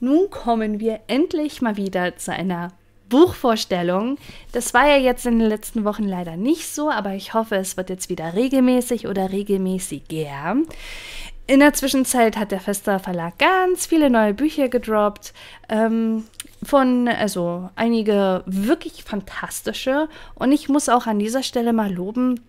Nun kommen wir endlich mal wieder zu einer Buchvorstellung. Das war ja jetzt in den letzten Wochen leider nicht so, aber ich hoffe, es wird jetzt wieder regelmäßig oder regelmäßiger. In der Zwischenzeit hat der Fester Verlag ganz viele neue Bücher gedroppt. Ähm, von, also einige wirklich fantastische. Und ich muss auch an dieser Stelle mal loben,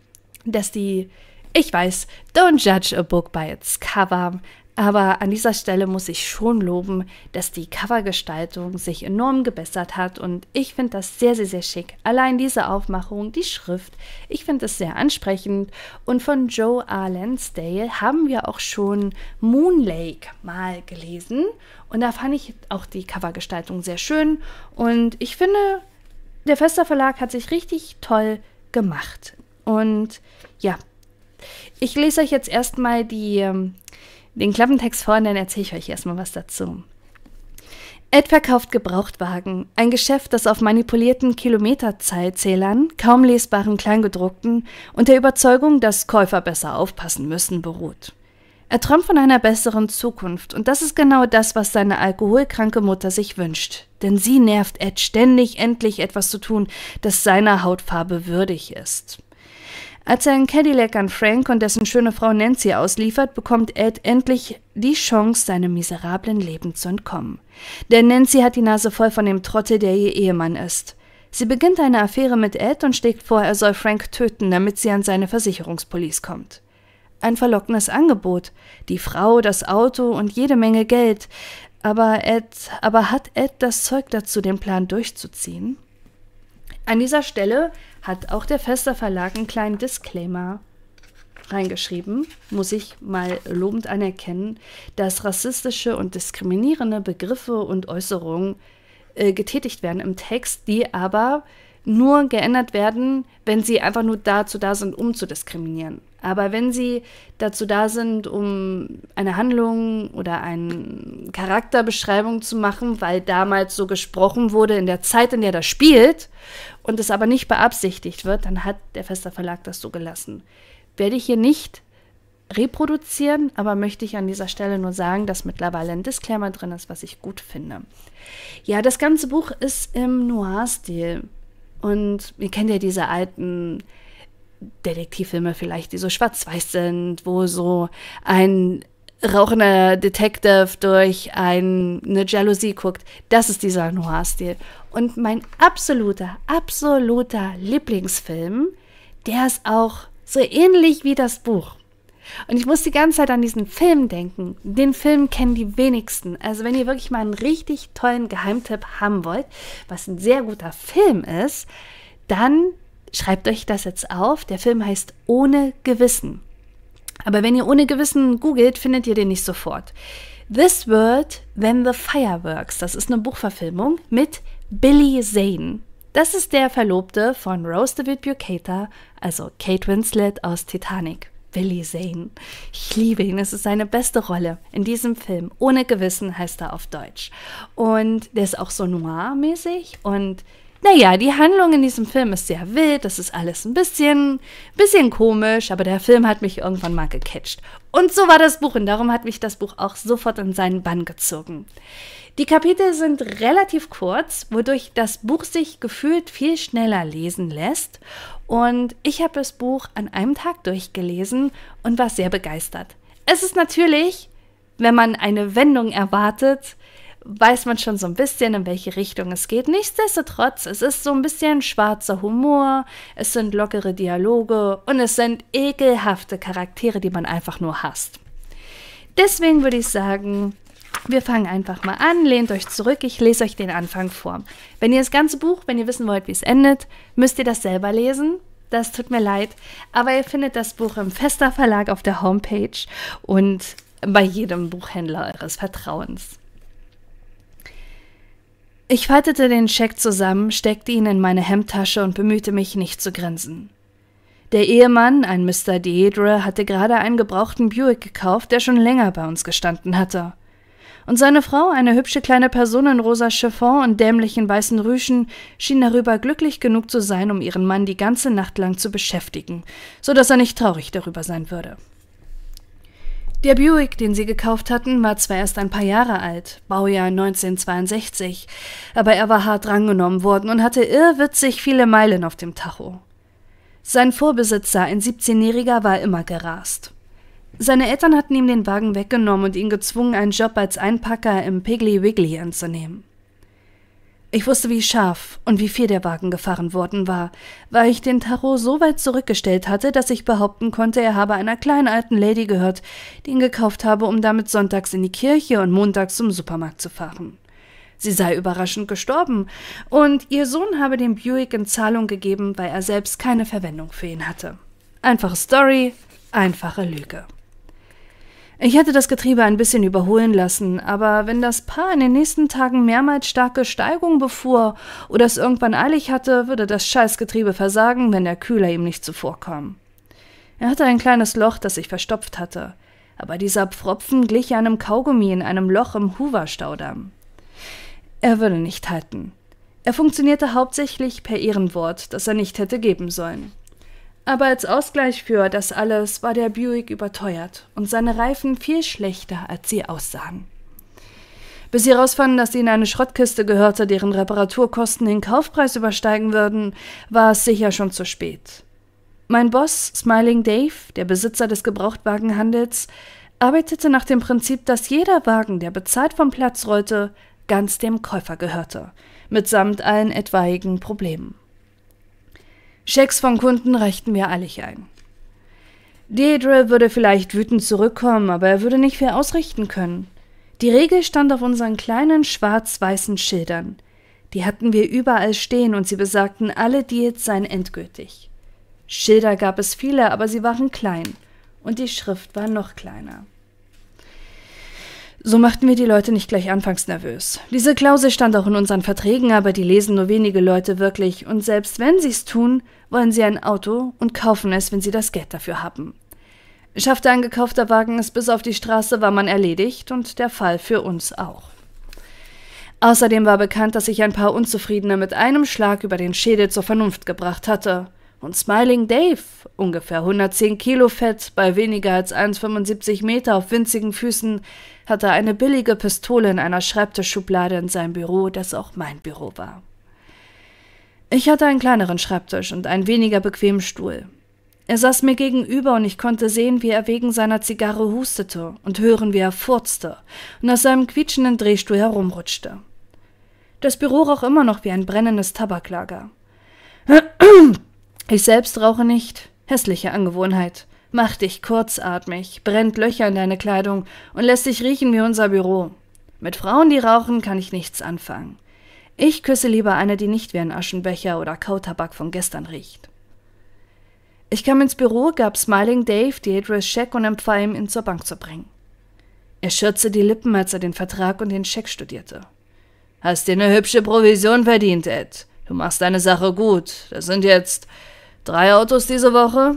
dass die, ich weiß, Don't Judge a Book by its Cover aber an dieser Stelle muss ich schon loben, dass die Covergestaltung sich enorm gebessert hat und ich finde das sehr, sehr, sehr schick. Allein diese Aufmachung, die Schrift, ich finde es sehr ansprechend. Und von Joe R. Lansdale haben wir auch schon Moon Lake mal gelesen und da fand ich auch die Covergestaltung sehr schön und ich finde, der Fester Verlag hat sich richtig toll gemacht. Und ja, ich lese euch jetzt erstmal die ähm, den Klappentext vorne, dann erzähle ich euch erstmal was dazu. Ed verkauft Gebrauchtwagen, ein Geschäft, das auf manipulierten Kilometerzeitzählern, kaum lesbaren Kleingedruckten und der Überzeugung, dass Käufer besser aufpassen müssen, beruht. Er träumt von einer besseren Zukunft und das ist genau das, was seine alkoholkranke Mutter sich wünscht. Denn sie nervt Ed ständig, endlich etwas zu tun, das seiner Hautfarbe würdig ist. Als er einen Cadillac an Frank und dessen schöne Frau Nancy ausliefert, bekommt Ed endlich die Chance, seinem miserablen Leben zu entkommen. Denn Nancy hat die Nase voll von dem Trotte, der ihr Ehemann ist. Sie beginnt eine Affäre mit Ed und schlägt vor, er soll Frank töten, damit sie an seine Versicherungspolice kommt. Ein verlockendes Angebot. Die Frau, das Auto und jede Menge Geld. Aber Ed, aber hat Ed das Zeug dazu, den Plan durchzuziehen? An dieser Stelle hat auch der Fester Verlag einen kleinen Disclaimer reingeschrieben, muss ich mal lobend anerkennen, dass rassistische und diskriminierende Begriffe und Äußerungen äh, getätigt werden im Text, die aber nur geändert werden, wenn sie einfach nur dazu da sind, um zu diskriminieren. Aber wenn sie dazu da sind, um eine Handlung oder eine Charakterbeschreibung zu machen, weil damals so gesprochen wurde in der Zeit, in der das spielt und es aber nicht beabsichtigt wird, dann hat der Fester Verlag das so gelassen. Werde ich hier nicht reproduzieren, aber möchte ich an dieser Stelle nur sagen, dass mittlerweile ein Disclaimer drin ist, was ich gut finde. Ja, das ganze Buch ist im Noir-Stil. Und ihr kennt ja diese alten Detektivfilme vielleicht, die so schwarz-weiß sind, wo so ein rauchender Detective durch ein, eine Jalousie guckt. Das ist dieser Noir-Stil. Und mein absoluter, absoluter Lieblingsfilm, der ist auch so ähnlich wie das Buch. Und ich muss die ganze Zeit an diesen Film denken. Den Film kennen die wenigsten. Also wenn ihr wirklich mal einen richtig tollen Geheimtipp haben wollt, was ein sehr guter Film ist, dann schreibt euch das jetzt auf. Der Film heißt Ohne Gewissen. Aber wenn ihr ohne Gewissen googelt, findet ihr den nicht sofort. This World, Then the Fireworks. Das ist eine Buchverfilmung mit Billy Zane. Das ist der Verlobte von Rose David Bucata, also Kate Winslet aus Titanic. Billy Zane. Ich liebe ihn, es ist seine beste Rolle in diesem Film. Ohne Gewissen heißt er auf Deutsch. Und der ist auch so noir-mäßig und naja, die Handlung in diesem Film ist sehr wild, das ist alles ein bisschen, bisschen komisch, aber der Film hat mich irgendwann mal gecatcht. Und so war das Buch und darum hat mich das Buch auch sofort in seinen Bann gezogen. Die Kapitel sind relativ kurz, wodurch das Buch sich gefühlt viel schneller lesen lässt. Und ich habe das Buch an einem Tag durchgelesen und war sehr begeistert. Es ist natürlich, wenn man eine Wendung erwartet, weiß man schon so ein bisschen, in welche Richtung es geht. Nichtsdestotrotz, es ist so ein bisschen schwarzer Humor, es sind lockere Dialoge und es sind ekelhafte Charaktere, die man einfach nur hasst. Deswegen würde ich sagen, wir fangen einfach mal an, lehnt euch zurück, ich lese euch den Anfang vor. Wenn ihr das ganze Buch, wenn ihr wissen wollt, wie es endet, müsst ihr das selber lesen. Das tut mir leid, aber ihr findet das Buch im Fester Verlag auf der Homepage und bei jedem Buchhändler eures Vertrauens. Ich faltete den Scheck zusammen, steckte ihn in meine Hemdtasche und bemühte mich, nicht zu grinsen. Der Ehemann, ein Mr. Deedre, hatte gerade einen gebrauchten Buick gekauft, der schon länger bei uns gestanden hatte. Und seine Frau, eine hübsche kleine Person in rosa Chiffon und dämlichen weißen Rüschen, schien darüber glücklich genug zu sein, um ihren Mann die ganze Nacht lang zu beschäftigen, so dass er nicht traurig darüber sein würde. Der Buick, den sie gekauft hatten, war zwar erst ein paar Jahre alt, Baujahr 1962, aber er war hart drangenommen worden und hatte irrwitzig viele Meilen auf dem Tacho. Sein Vorbesitzer, ein 17-Jähriger, war immer gerast. Seine Eltern hatten ihm den Wagen weggenommen und ihn gezwungen, einen Job als Einpacker im Piggly Wiggly anzunehmen. Ich wusste, wie scharf und wie viel der Wagen gefahren worden war, weil ich den Tarot so weit zurückgestellt hatte, dass ich behaupten konnte, er habe einer kleinen alten Lady gehört, die ihn gekauft habe, um damit sonntags in die Kirche und montags zum Supermarkt zu fahren. Sie sei überraschend gestorben, und ihr Sohn habe dem Buick in Zahlung gegeben, weil er selbst keine Verwendung für ihn hatte. Einfache Story, einfache Lüge. Ich hätte das Getriebe ein bisschen überholen lassen, aber wenn das Paar in den nächsten Tagen mehrmals starke Steigungen befuhr oder es irgendwann eilig hatte, würde das Scheißgetriebe versagen, wenn der Kühler ihm nicht zuvorkam. Er hatte ein kleines Loch, das sich verstopft hatte, aber dieser Pfropfen glich einem Kaugummi in einem Loch im Hoover-Staudamm. Er würde nicht halten. Er funktionierte hauptsächlich per Ehrenwort, das er nicht hätte geben sollen. Aber als Ausgleich für das alles war der Buick überteuert und seine Reifen viel schlechter, als sie aussahen. Bis sie herausfanden, dass sie in eine Schrottkiste gehörte, deren Reparaturkosten den Kaufpreis übersteigen würden, war es sicher schon zu spät. Mein Boss, Smiling Dave, der Besitzer des Gebrauchtwagenhandels, arbeitete nach dem Prinzip, dass jeder Wagen, der bezahlt vom Platz rollte, ganz dem Käufer gehörte, mitsamt allen etwaigen Problemen. Schecks von Kunden reichten wir eilig ein. Deidre würde vielleicht wütend zurückkommen, aber er würde nicht viel ausrichten können. Die Regel stand auf unseren kleinen schwarz-weißen Schildern. Die hatten wir überall stehen und sie besagten, alle Deals seien endgültig. Schilder gab es viele, aber sie waren klein und die Schrift war noch kleiner. So machten wir die Leute nicht gleich anfangs nervös. Diese Klausel stand auch in unseren Verträgen, aber die lesen nur wenige Leute wirklich, und selbst wenn sie es tun, wollen sie ein Auto und kaufen es, wenn sie das Geld dafür haben. Schaffte ein gekaufter Wagen es bis auf die Straße, war man erledigt und der Fall für uns auch. Außerdem war bekannt, dass ich ein paar Unzufriedene mit einem Schlag über den Schädel zur Vernunft gebracht hatte. Und Smiling Dave, ungefähr 110 Kilo Fett, bei weniger als 1,75 Meter auf winzigen Füßen, hatte eine billige Pistole in einer Schreibtischschublade in seinem Büro, das auch mein Büro war. Ich hatte einen kleineren Schreibtisch und einen weniger bequemen Stuhl. Er saß mir gegenüber und ich konnte sehen, wie er wegen seiner Zigarre hustete und hören, wie er furzte und aus seinem quietschenden Drehstuhl herumrutschte. Das Büro roch immer noch wie ein brennendes Tabaklager. Ich selbst rauche nicht. Hässliche Angewohnheit. Macht dich kurzatmig, brennt Löcher in deine Kleidung und lässt dich riechen wie unser Büro. Mit Frauen, die rauchen, kann ich nichts anfangen. Ich küsse lieber eine, die nicht wie ein Aschenbecher oder Kautabak von gestern riecht. Ich kam ins Büro, gab Smiling Dave die Adress Scheck und empfahl ihm, ihn zur Bank zu bringen. Er schürzte die Lippen, als er den Vertrag und den Scheck studierte. Hast dir eine hübsche Provision verdient, Ed. Du machst deine Sache gut. Das sind jetzt Drei Autos diese Woche?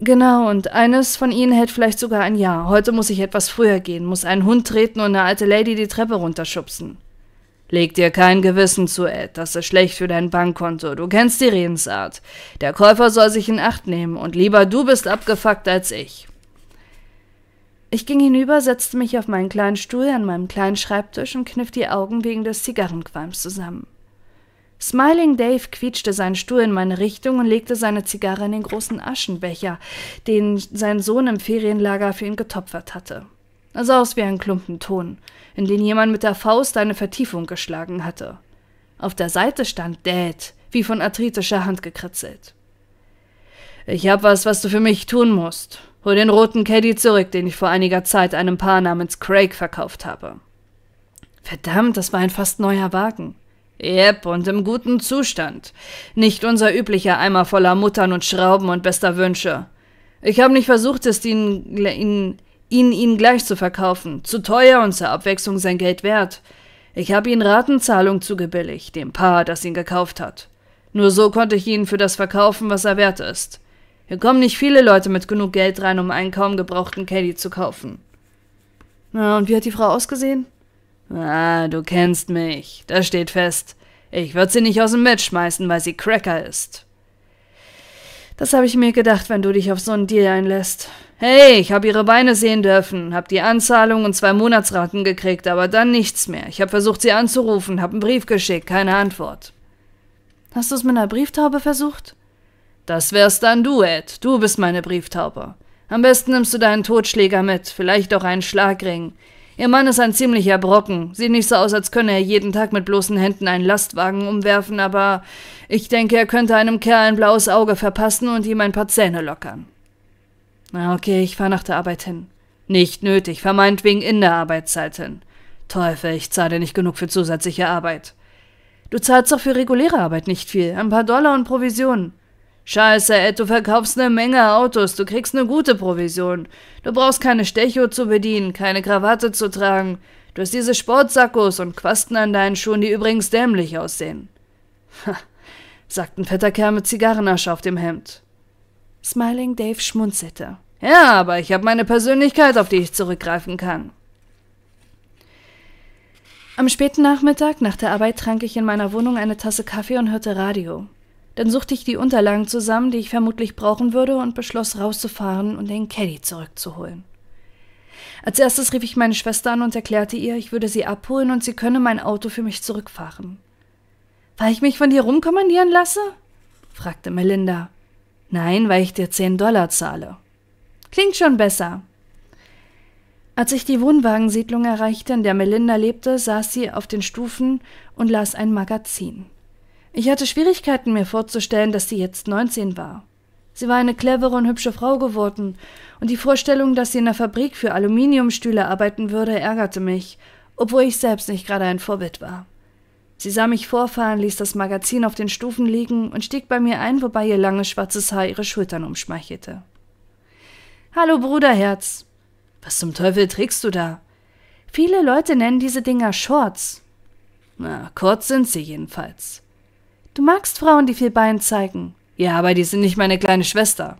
Genau, und eines von ihnen hält vielleicht sogar ein Jahr. Heute muss ich etwas früher gehen, muss einen Hund treten und eine alte Lady die Treppe runterschubsen. Leg dir kein Gewissen zu, Ed. Das ist schlecht für dein Bankkonto. Du kennst die Redensart. Der Käufer soll sich in Acht nehmen und lieber du bist abgefuckt als ich. Ich ging hinüber, setzte mich auf meinen kleinen Stuhl an meinem kleinen Schreibtisch und kniff die Augen wegen des Zigarrenqualms zusammen. Smiling Dave quietschte seinen Stuhl in meine Richtung und legte seine Zigarre in den großen Aschenbecher, den sein Sohn im Ferienlager für ihn getopfert hatte. Er sah aus wie ein Klumpen Ton, in den jemand mit der Faust eine Vertiefung geschlagen hatte. Auf der Seite stand Dad, wie von arthritischer Hand gekritzelt. Ich hab was, was du für mich tun musst. Hol den roten Caddy zurück, den ich vor einiger Zeit einem Paar namens Craig verkauft habe. Verdammt, das war ein fast neuer Wagen. Yep, und im guten Zustand. Nicht unser üblicher Eimer voller Muttern und Schrauben und bester Wünsche. Ich habe nicht versucht, es ihnen, ihnen, ihn, ihn gleich zu verkaufen. Zu teuer und zur Abwechslung sein Geld wert. Ich habe ihnen Ratenzahlung zugebilligt, dem Paar, das ihn gekauft hat. Nur so konnte ich ihnen für das verkaufen, was er wert ist. Hier kommen nicht viele Leute mit genug Geld rein, um einen kaum gebrauchten Caddy zu kaufen. Na, und wie hat die Frau ausgesehen? Ah, du kennst mich. Das steht fest. Ich würde sie nicht aus dem Bett schmeißen, weil sie Cracker ist. Das habe ich mir gedacht, wenn du dich auf so einen Deal einlässt. Hey, ich habe ihre Beine sehen dürfen, habe die Anzahlung und zwei Monatsraten gekriegt, aber dann nichts mehr. Ich habe versucht, sie anzurufen, habe einen Brief geschickt, keine Antwort. Hast du es mit einer Brieftaube versucht? Das wär's dann du, Ed. Du bist meine Brieftaube. Am besten nimmst du deinen Totschläger mit, vielleicht auch einen Schlagring. Ihr Mann ist ein ziemlicher Brocken. Sieht nicht so aus, als könne er jeden Tag mit bloßen Händen einen Lastwagen umwerfen, aber ich denke, er könnte einem Kerl ein blaues Auge verpassen und ihm ein paar Zähne lockern. Na, okay, ich fahre nach der Arbeit hin. Nicht nötig, vermeint wegen in der Arbeitszeit hin. Teufel, ich zahle nicht genug für zusätzliche Arbeit. Du zahlst doch für reguläre Arbeit nicht viel, ein paar Dollar und Provisionen. Scheiße, Ed, du verkaufst eine Menge Autos, du kriegst eine gute Provision. Du brauchst keine Stecho zu bedienen, keine Krawatte zu tragen. Du hast diese Sportsackos und Quasten an deinen Schuhen, die übrigens dämlich aussehen. Ha, sagt ein fetter Kerl mit Zigarrenasche auf dem Hemd. Smiling Dave schmunzelte. Ja, aber ich habe meine Persönlichkeit, auf die ich zurückgreifen kann. Am späten Nachmittag nach der Arbeit trank ich in meiner Wohnung eine Tasse Kaffee und hörte Radio. Dann suchte ich die Unterlagen zusammen, die ich vermutlich brauchen würde, und beschloss rauszufahren und den Caddy zurückzuholen. Als erstes rief ich meine Schwester an und erklärte ihr, ich würde sie abholen und sie könne mein Auto für mich zurückfahren. Weil ich mich von dir rumkommandieren lasse? fragte Melinda. Nein, weil ich dir zehn Dollar zahle. Klingt schon besser. Als ich die Wohnwagensiedlung erreichte, in der Melinda lebte, saß sie auf den Stufen und las ein Magazin. Ich hatte Schwierigkeiten, mir vorzustellen, dass sie jetzt 19 war. Sie war eine clevere und hübsche Frau geworden, und die Vorstellung, dass sie in der Fabrik für Aluminiumstühle arbeiten würde, ärgerte mich, obwohl ich selbst nicht gerade ein Vorbild war. Sie sah mich vorfahren, ließ das Magazin auf den Stufen liegen und stieg bei mir ein, wobei ihr langes schwarzes Haar ihre Schultern umschmeichelte. Hallo Bruderherz. Was zum Teufel trägst du da? Viele Leute nennen diese Dinger Shorts. Na, kurz sind sie jedenfalls. Du magst Frauen, die viel Bein zeigen. Ja, aber die sind nicht meine kleine Schwester.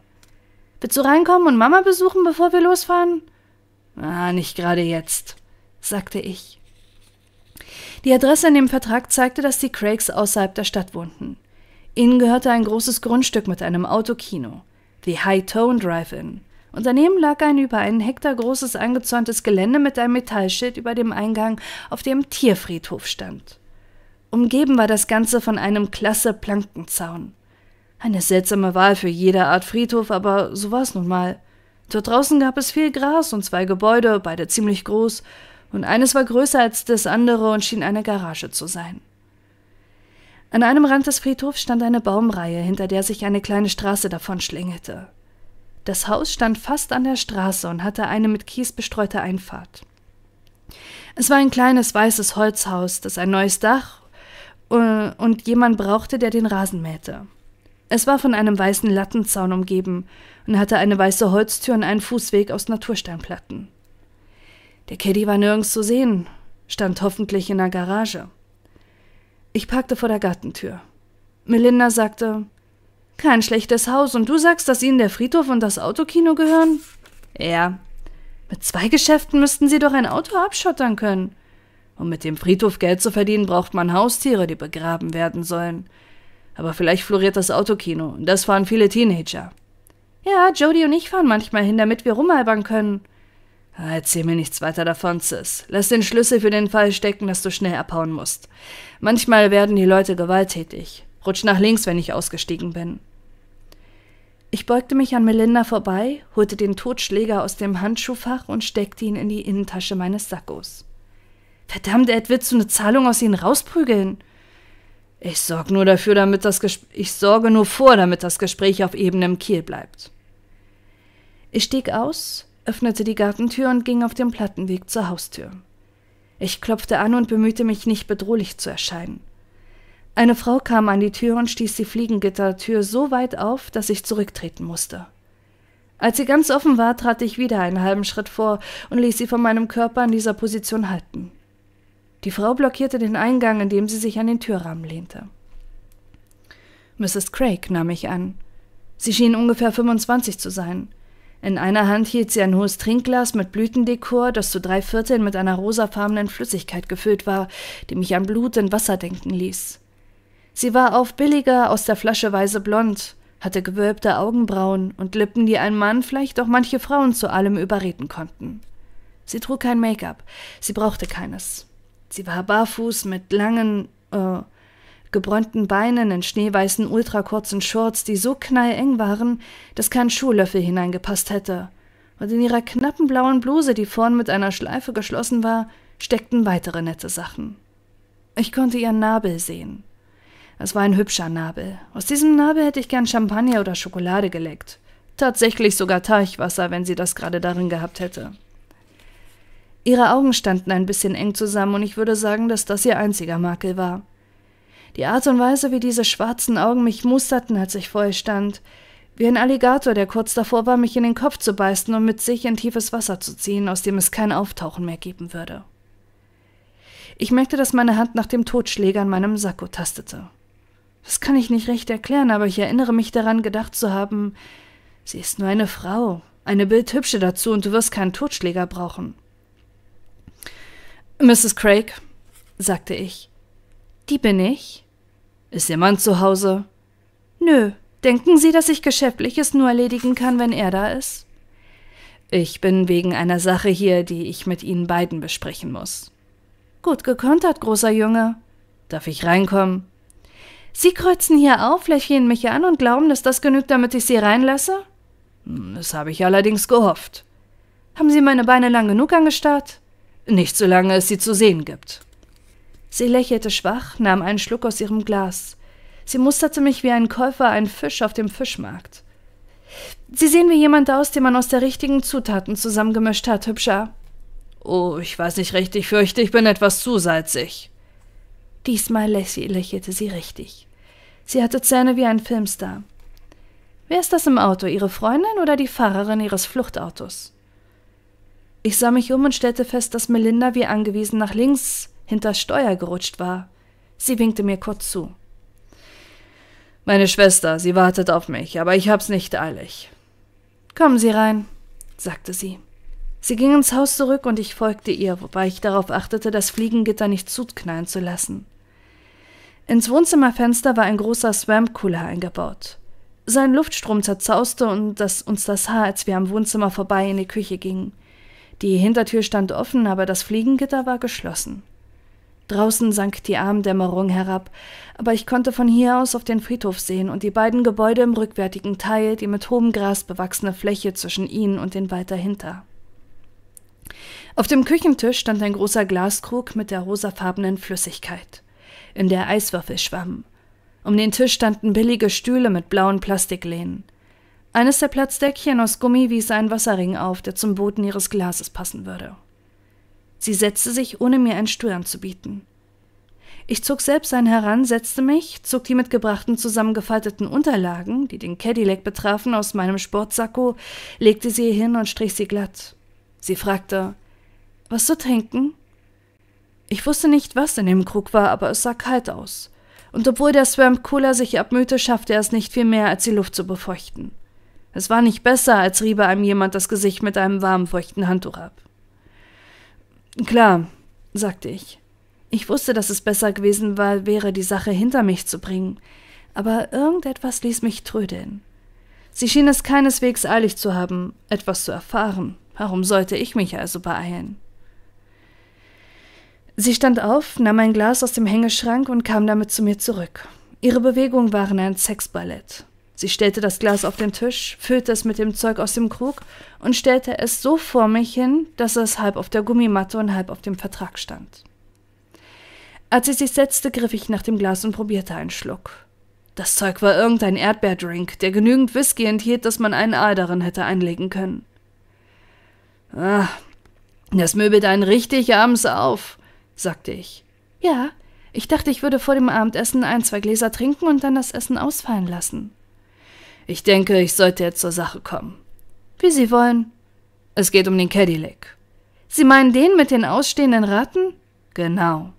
Willst du reinkommen und Mama besuchen, bevor wir losfahren? Ah, nicht gerade jetzt, sagte ich. Die Adresse in dem Vertrag zeigte, dass die Craigs außerhalb der Stadt wohnten. Ihnen gehörte ein großes Grundstück mit einem Autokino, The High Tone Drive-In. Und daneben lag ein über einen Hektar großes angezäuntes Gelände mit einem Metallschild über dem Eingang, auf dem Tierfriedhof stand. Umgeben war das Ganze von einem klasse Plankenzaun. Eine seltsame Wahl für jede Art Friedhof, aber so war's nun mal. Dort draußen gab es viel Gras und zwei Gebäude, beide ziemlich groß, und eines war größer als das andere und schien eine Garage zu sein. An einem Rand des Friedhofs stand eine Baumreihe, hinter der sich eine kleine Straße davonschlängelte. Das Haus stand fast an der Straße und hatte eine mit Kies bestreute Einfahrt. Es war ein kleines weißes Holzhaus, das ein neues Dach äh, und jemand brauchte, der den Rasen mähte. Es war von einem weißen Lattenzaun umgeben und hatte eine weiße Holztür und einen Fußweg aus Natursteinplatten. Der Caddy war nirgends zu sehen, stand hoffentlich in der Garage. Ich parkte vor der Gartentür. Melinda sagte, kein schlechtes Haus, und du sagst, dass ihnen der Friedhof und das Autokino gehören? Ja. Mit zwei Geschäften müssten sie doch ein Auto abschottern können. Um mit dem Friedhof Geld zu verdienen, braucht man Haustiere, die begraben werden sollen. Aber vielleicht floriert das Autokino, und das fahren viele Teenager. Ja, Jody und ich fahren manchmal hin, damit wir rumalbern können. Ah, erzähl mir nichts weiter davon, Sis. Lass den Schlüssel für den Fall stecken, dass du schnell abhauen musst. Manchmal werden die Leute gewalttätig. Rutsch nach links, wenn ich ausgestiegen bin. Ich beugte mich an Melinda vorbei, holte den Totschläger aus dem Handschuhfach und steckte ihn in die Innentasche meines Sackos. Verdammt, Ed, willst du eine Zahlung aus ihnen rausprügeln? Ich sorge nur dafür, damit das Ges ich sorge nur vor, damit das Gespräch auf ebenem Kiel bleibt. Ich stieg aus, öffnete die Gartentür und ging auf dem Plattenweg zur Haustür. Ich klopfte an und bemühte mich, nicht bedrohlich zu erscheinen. Eine Frau kam an die Tür und stieß die Fliegengittertür so weit auf, dass ich zurücktreten musste. Als sie ganz offen war, trat ich wieder einen halben Schritt vor und ließ sie von meinem Körper in dieser Position halten. Die Frau blockierte den Eingang, indem sie sich an den Türrahmen lehnte. Mrs. Craig nahm ich an. Sie schien ungefähr 25 zu sein. In einer Hand hielt sie ein hohes Trinkglas mit Blütendekor, das zu drei Vierteln mit einer rosafarbenen Flüssigkeit gefüllt war, die mich an Blut in Wasser denken ließ. Sie war auf billiger, aus der Flasche weise blond, hatte gewölbte Augenbrauen und Lippen, die ein Mann, vielleicht auch manche Frauen zu allem überreden konnten. Sie trug kein Make-up, sie brauchte keines. Sie war barfuß mit langen, äh, gebräunten Beinen in schneeweißen, ultrakurzen Shorts, die so knalleng waren, dass kein Schuhlöffel hineingepasst hätte. Und in ihrer knappen blauen Bluse, die vorn mit einer Schleife geschlossen war, steckten weitere nette Sachen. Ich konnte ihren Nabel sehen. Es war ein hübscher Nabel. Aus diesem Nabel hätte ich gern Champagner oder Schokolade geleckt. Tatsächlich sogar Teichwasser, wenn sie das gerade darin gehabt hätte. Ihre Augen standen ein bisschen eng zusammen und ich würde sagen, dass das ihr einziger Makel war. Die Art und Weise, wie diese schwarzen Augen mich musterten, als ich vor ihr stand, wie ein Alligator, der kurz davor war, mich in den Kopf zu beißen und mit sich in tiefes Wasser zu ziehen, aus dem es kein Auftauchen mehr geben würde. Ich merkte, dass meine Hand nach dem Totschläger in meinem Sakko tastete. Das kann ich nicht recht erklären, aber ich erinnere mich daran, gedacht zu haben, sie ist nur eine Frau, eine bildhübsche dazu, und du wirst keinen Totschläger brauchen. Mrs. Craig, sagte ich. Die bin ich. Ist Ihr Mann zu Hause? Nö. Denken Sie, dass ich Geschäftliches nur erledigen kann, wenn er da ist? Ich bin wegen einer Sache hier, die ich mit Ihnen beiden besprechen muss. Gut gekontert, großer Junge. Darf ich reinkommen? Sie kreuzen hier auf, lächeln mich an und glauben, dass das genügt, damit ich Sie reinlasse? Hm, das habe ich allerdings gehofft. Haben Sie meine Beine lang genug angestarrt? Nicht solange es sie zu sehen gibt. Sie lächelte schwach, nahm einen Schluck aus ihrem Glas. Sie musterte mich wie ein Käufer einen Fisch auf dem Fischmarkt. Sie sehen wie jemand aus, den man aus der richtigen Zutaten zusammengemischt hat, hübscher. Oh, ich weiß nicht recht, ich fürchte, ich bin etwas zu salzig. Diesmal lächelte sie richtig. Sie hatte Zähne wie ein Filmstar. Wer ist das im Auto, Ihre Freundin oder die Fahrerin Ihres Fluchtautos? Ich sah mich um und stellte fest, dass Melinda wie angewiesen nach links hinter Steuer gerutscht war. Sie winkte mir kurz zu. Meine Schwester, sie wartet auf mich, aber ich hab's nicht eilig. Kommen Sie rein, sagte sie. Sie ging ins Haus zurück und ich folgte ihr, wobei ich darauf achtete, das Fliegengitter nicht zuknallen zu lassen. Ins Wohnzimmerfenster war ein großer Swamp-Cooler eingebaut. Sein Luftstrom zerzauste und das, uns das Haar, als wir am Wohnzimmer vorbei in die Küche gingen. Die Hintertür stand offen, aber das Fliegengitter war geschlossen. Draußen sank die Abenddämmerung herab, aber ich konnte von hier aus auf den Friedhof sehen und die beiden Gebäude im rückwärtigen Teil, die mit hohem Gras bewachsene Fläche zwischen ihnen und den Wald dahinter. Auf dem Küchentisch stand ein großer Glaskrug mit der rosafarbenen Flüssigkeit, in der Eiswürfel schwammen. Um den Tisch standen billige Stühle mit blauen Plastiklehnen. Eines der Platzdeckchen aus Gummi wies einen Wasserring auf, der zum Boden ihres Glases passen würde. Sie setzte sich, ohne mir einen Stuhl anzubieten. Ich zog selbst einen heran, setzte mich, zog die mitgebrachten zusammengefalteten Unterlagen, die den Cadillac betrafen, aus meinem Sportsacko, legte sie hin und strich sie glatt. Sie fragte: Was zu trinken? Ich wusste nicht, was in dem Krug war, aber es sah kalt aus. Und obwohl der Swamp Cooler sich abmühte, schaffte er es nicht viel mehr, als die Luft zu befeuchten. Es war nicht besser, als riebe einem jemand das Gesicht mit einem warmen, feuchten Handtuch ab. Klar, sagte ich. Ich wusste, dass es besser gewesen war, wäre, die Sache hinter mich zu bringen, aber irgendetwas ließ mich trödeln. Sie schien es keineswegs eilig zu haben, etwas zu erfahren. Warum sollte ich mich also beeilen? Sie stand auf, nahm ein Glas aus dem Hängeschrank und kam damit zu mir zurück. Ihre Bewegungen waren ein Sexballett. Sie stellte das Glas auf den Tisch, füllte es mit dem Zeug aus dem Krug und stellte es so vor mich hin, dass es halb auf der Gummimatte und halb auf dem Vertrag stand. Als sie sich setzte, griff ich nach dem Glas und probierte einen Schluck. Das Zeug war irgendein Erdbeerdrink, der genügend Whisky enthielt, dass man einen Aal darin hätte einlegen können. Ah, das möbelt einen richtig abends auf, sagte ich. Ja, ich dachte, ich würde vor dem Abendessen ein, zwei Gläser trinken und dann das Essen ausfallen lassen. Ich denke, ich sollte jetzt zur Sache kommen. Wie Sie wollen. Es geht um den Cadillac. Sie meinen den mit den ausstehenden Ratten? Genau.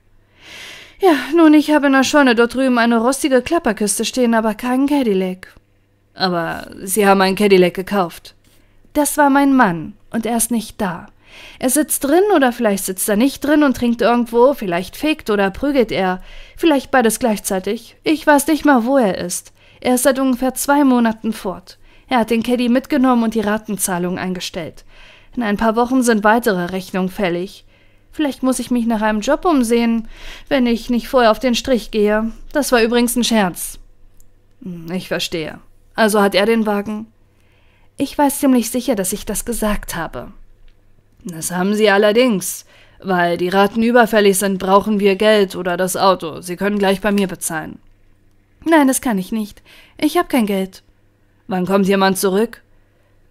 Ja, nun, ich habe in der Scheune dort drüben eine rostige Klapperkiste stehen, aber keinen Cadillac. Aber Sie haben einen Cadillac gekauft. Das war mein Mann, und er ist nicht da. Er sitzt drin oder vielleicht sitzt er nicht drin und trinkt irgendwo, vielleicht fegt oder prügelt er, vielleicht beides gleichzeitig. Ich weiß nicht mal, wo er ist. Er ist seit ungefähr zwei Monaten fort. Er hat den Caddy mitgenommen und die Ratenzahlung eingestellt. In ein paar Wochen sind weitere Rechnungen fällig. Vielleicht muss ich mich nach einem Job umsehen, wenn ich nicht vorher auf den Strich gehe. Das war übrigens ein Scherz. Hm, ich verstehe. Also hat er den Wagen? Ich weiß ziemlich sicher, dass ich das gesagt habe. Das haben Sie allerdings. Weil die Raten überfällig sind, brauchen wir Geld oder das Auto. Sie können gleich bei mir bezahlen. Nein, das kann ich nicht. Ich habe kein Geld. Wann kommt jemand zurück?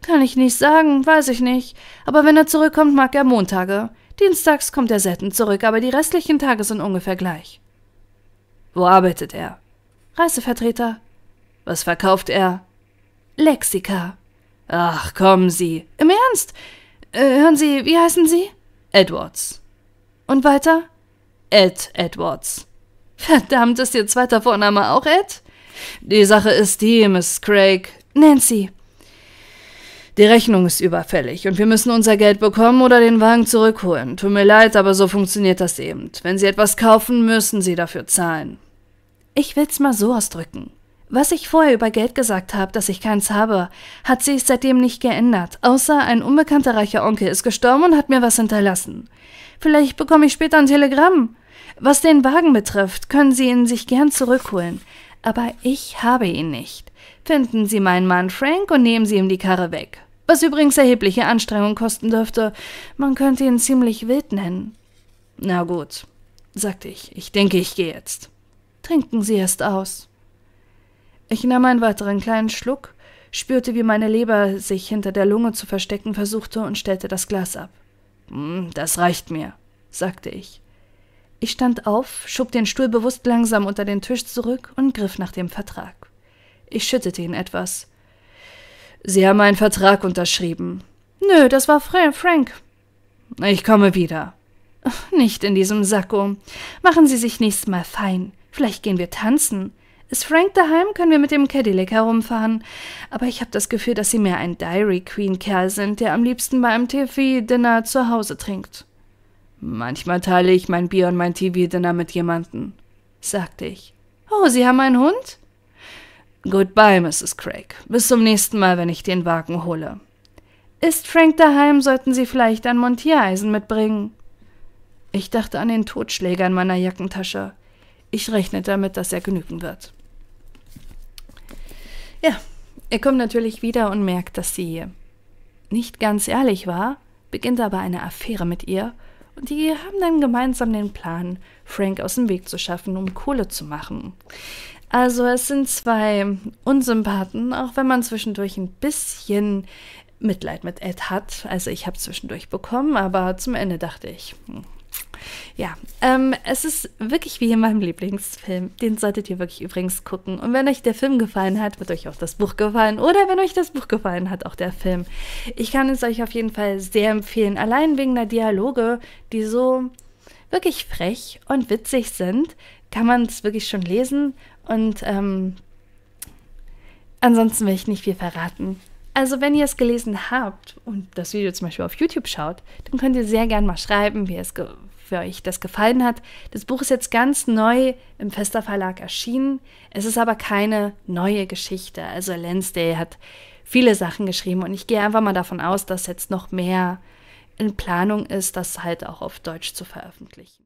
Kann ich nicht sagen, weiß ich nicht. Aber wenn er zurückkommt, mag er Montage. Dienstags kommt er selten zurück, aber die restlichen Tage sind ungefähr gleich. Wo arbeitet er? Reisevertreter. Was verkauft er? Lexika. Ach, kommen Sie. Im Ernst? Äh, hören Sie, wie heißen Sie? Edwards. Und weiter? Ed Edwards. Verdammt, ist Ihr zweiter Vorname auch Ed? Die Sache ist die, Miss Craig. Nancy. Die Rechnung ist überfällig und wir müssen unser Geld bekommen oder den Wagen zurückholen. Tut mir leid, aber so funktioniert das eben. Wenn Sie etwas kaufen, müssen Sie dafür zahlen. Ich will's mal so ausdrücken. Was ich vorher über Geld gesagt habe, dass ich keins habe, hat sich seitdem nicht geändert, außer ein unbekannter reicher Onkel ist gestorben und hat mir was hinterlassen. Vielleicht bekomme ich später ein Telegramm. Was den Wagen betrifft, können Sie ihn sich gern zurückholen. Aber ich habe ihn nicht. Finden Sie meinen Mann Frank und nehmen Sie ihm die Karre weg. Was übrigens erhebliche Anstrengung kosten dürfte. Man könnte ihn ziemlich wild nennen. Na gut, sagte ich. Ich denke, ich gehe jetzt. Trinken Sie erst aus. Ich nahm einen weiteren kleinen Schluck, spürte, wie meine Leber sich hinter der Lunge zu verstecken versuchte und stellte das Glas ab. Hm, das reicht mir, sagte ich. Ich stand auf, schob den Stuhl bewusst langsam unter den Tisch zurück und griff nach dem Vertrag. Ich schüttete ihn etwas. Sie haben einen Vertrag unterschrieben. Nö, das war Fra Frank. Ich komme wieder. Nicht in diesem Sakko. Machen Sie sich nächstes Mal fein. Vielleicht gehen wir tanzen. Ist Frank daheim, können wir mit dem Cadillac herumfahren. Aber ich habe das Gefühl, dass Sie mehr ein Diary Queen Kerl sind, der am liebsten bei einem TV-Dinner zu Hause trinkt. Manchmal teile ich mein Bier und mein TV-Dinner mit jemandem, sagte ich. Oh, Sie haben einen Hund? Goodbye, Mrs. Craig. Bis zum nächsten Mal, wenn ich den Wagen hole. Ist Frank daheim, sollten Sie vielleicht ein Montiereisen mitbringen. Ich dachte an den Totschläger in meiner Jackentasche. Ich rechne damit, dass er genügen wird. Ja, er kommt natürlich wieder und merkt, dass sie nicht ganz ehrlich war, beginnt aber eine Affäre mit ihr und die haben dann gemeinsam den Plan, Frank aus dem Weg zu schaffen, um Kohle zu machen. Also es sind zwei Unsympathen, auch wenn man zwischendurch ein bisschen Mitleid mit Ed hat. Also ich habe zwischendurch bekommen, aber zum Ende dachte ich, hm, ja, ähm, es ist wirklich wie in meinem Lieblingsfilm. Den solltet ihr wirklich übrigens gucken. Und wenn euch der Film gefallen hat, wird euch auch das Buch gefallen. Oder wenn euch das Buch gefallen hat, auch der Film. Ich kann es euch auf jeden Fall sehr empfehlen. Allein wegen der Dialoge, die so wirklich frech und witzig sind, kann man es wirklich schon lesen. Und ähm, ansonsten will ich nicht viel verraten. Also wenn ihr es gelesen habt und das Video zum Beispiel auf YouTube schaut, dann könnt ihr sehr gerne mal schreiben, wie ihr es gefunden für euch das gefallen hat. Das Buch ist jetzt ganz neu im Fester Verlag erschienen. Es ist aber keine neue Geschichte. Also Lansdale hat viele Sachen geschrieben und ich gehe einfach mal davon aus, dass jetzt noch mehr in Planung ist, das halt auch auf Deutsch zu veröffentlichen.